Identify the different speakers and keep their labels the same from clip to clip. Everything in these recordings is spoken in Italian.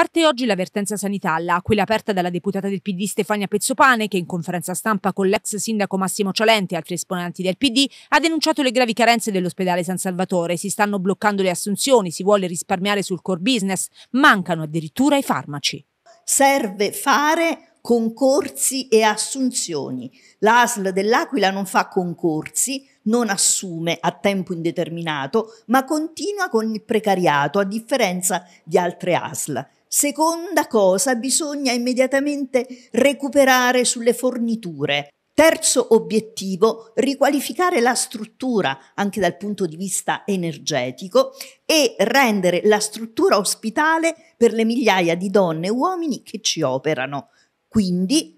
Speaker 1: Parte oggi l'avvertenza sanitalla, quella aperta dalla deputata del PD Stefania Pezzopane, che in conferenza stampa con l'ex sindaco Massimo Cialente e altri esponenti del PD ha denunciato le gravi carenze dell'ospedale San Salvatore. Si stanno bloccando le assunzioni, si vuole risparmiare sul core business, mancano addirittura i farmaci.
Speaker 2: Serve fare concorsi e assunzioni. L'ASL dell'Aquila non fa concorsi, non assume a tempo indeterminato, ma continua con il precariato, a differenza di altre ASL. Seconda cosa, bisogna immediatamente recuperare sulle forniture. Terzo obiettivo, riqualificare la struttura anche dal punto di vista energetico e rendere la struttura ospitale per le migliaia di donne e uomini che ci operano. Quindi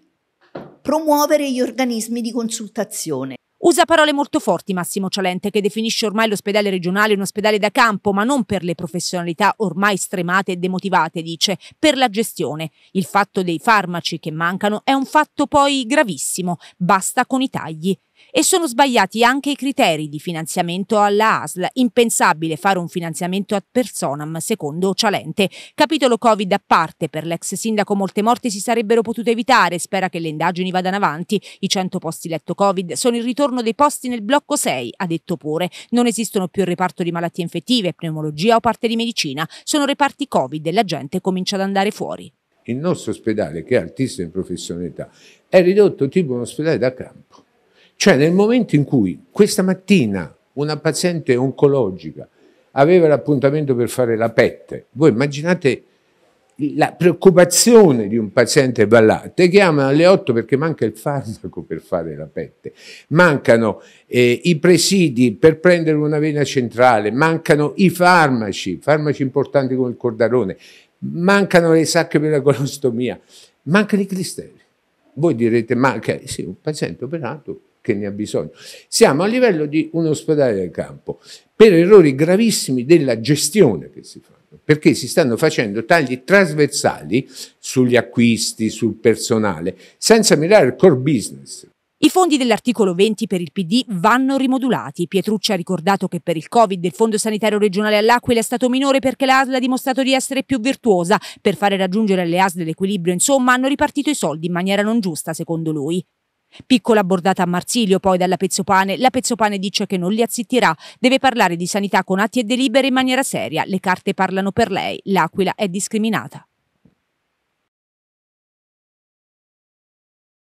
Speaker 2: promuovere
Speaker 1: gli organismi di consultazione. Usa parole molto forti Massimo Cialente, che definisce ormai l'ospedale regionale un ospedale da campo, ma non per le professionalità ormai stremate e demotivate, dice, per la gestione. Il fatto dei farmaci che mancano è un fatto poi gravissimo, basta con i tagli. E sono sbagliati anche i criteri di finanziamento alla ASL. Impensabile fare un finanziamento ad personam, secondo Cialente. Capitolo Covid a parte, per l'ex sindaco molte morti si sarebbero potute evitare. Spera che le indagini vadano avanti. I 100 posti letto Covid sono il ritorno dei posti nel blocco 6, ha detto pure. Non esistono più il reparto di malattie infettive, pneumologia o parte di medicina. Sono reparti Covid e la gente comincia ad andare fuori.
Speaker 3: Il nostro ospedale, che è altissimo in professionalità, è ridotto tipo un ospedale da campo. Cioè nel momento in cui questa mattina una paziente oncologica aveva l'appuntamento per fare la PET, voi immaginate la preoccupazione di un paziente va là, ti chiamano alle 8 perché manca il farmaco per fare la PET, mancano eh, i presidi per prendere una vena centrale, mancano i farmaci, farmaci importanti come il cordarone, mancano le sacche per la colostomia, mancano i clisteri. Voi direte, ma sì, un paziente operato che ne ha bisogno. Siamo a livello di un ospedale del campo per errori gravissimi della gestione che si fanno, perché si stanno facendo tagli trasversali sugli acquisti, sul personale, senza mirare al core business.
Speaker 1: I fondi dell'articolo 20 per il PD vanno rimodulati. Pietrucci ha ricordato che per il Covid il Fondo Sanitario Regionale all'Aquila è stato minore perché la ha dimostrato di essere più virtuosa. Per fare raggiungere alle ASL l'equilibrio, insomma, hanno ripartito i soldi in maniera non giusta, secondo lui. Piccola bordata a Marsilio poi dalla Pezzopane, la Pezzopane dice che non li azzittirà, deve parlare di sanità con atti e delibere in maniera seria, le carte parlano per lei, l'Aquila è discriminata.